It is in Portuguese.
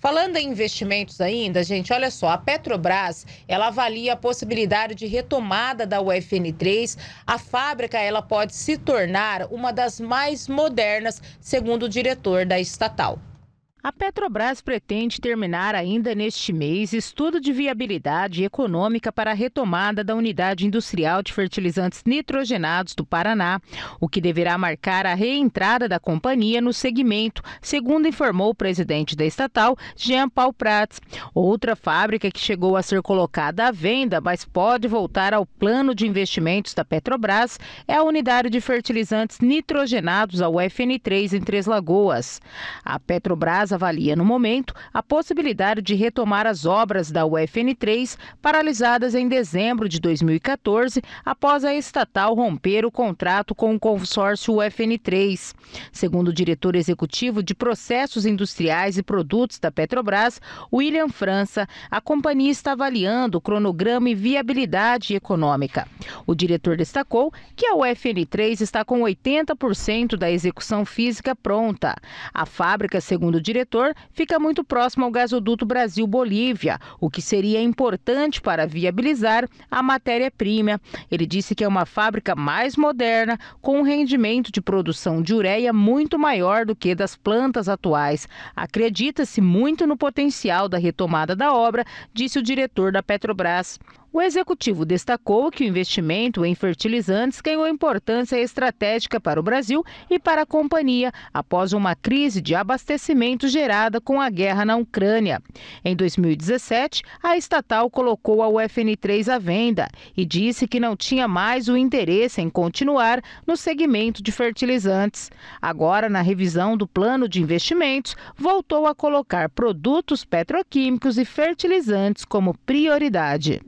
Falando em investimentos ainda, gente, olha só, a Petrobras, ela avalia a possibilidade de retomada da UFN3. A fábrica, ela pode se tornar uma das mais modernas, segundo o diretor da estatal. A Petrobras pretende terminar ainda neste mês estudo de viabilidade econômica para a retomada da unidade industrial de fertilizantes nitrogenados do Paraná, o que deverá marcar a reentrada da companhia no segmento, segundo informou o presidente da estatal, Jean Paul Prats. Outra fábrica que chegou a ser colocada à venda, mas pode voltar ao plano de investimentos da Petrobras, é a unidade de fertilizantes nitrogenados, a UFN3, em Três Lagoas. A Petrobras avalia, no momento, a possibilidade de retomar as obras da UFN3 paralisadas em dezembro de 2014, após a estatal romper o contrato com o consórcio UFN3. Segundo o diretor executivo de Processos Industriais e Produtos da Petrobras, William França, a companhia está avaliando o cronograma e viabilidade econômica. O diretor destacou que a UFN3 está com 80% da execução física pronta. A fábrica, segundo o diretor, diretor fica muito próximo ao gasoduto Brasil-Bolívia, o que seria importante para viabilizar a matéria-prima. Ele disse que é uma fábrica mais moderna, com um rendimento de produção de ureia muito maior do que das plantas atuais. Acredita-se muito no potencial da retomada da obra, disse o diretor da Petrobras. O executivo destacou que o investimento em fertilizantes ganhou importância estratégica para o Brasil e para a companhia após uma crise de abastecimento gerada com a guerra na Ucrânia. Em 2017, a estatal colocou a UFN3 à venda e disse que não tinha mais o interesse em continuar no segmento de fertilizantes. Agora, na revisão do plano de investimentos, voltou a colocar produtos petroquímicos e fertilizantes como prioridade.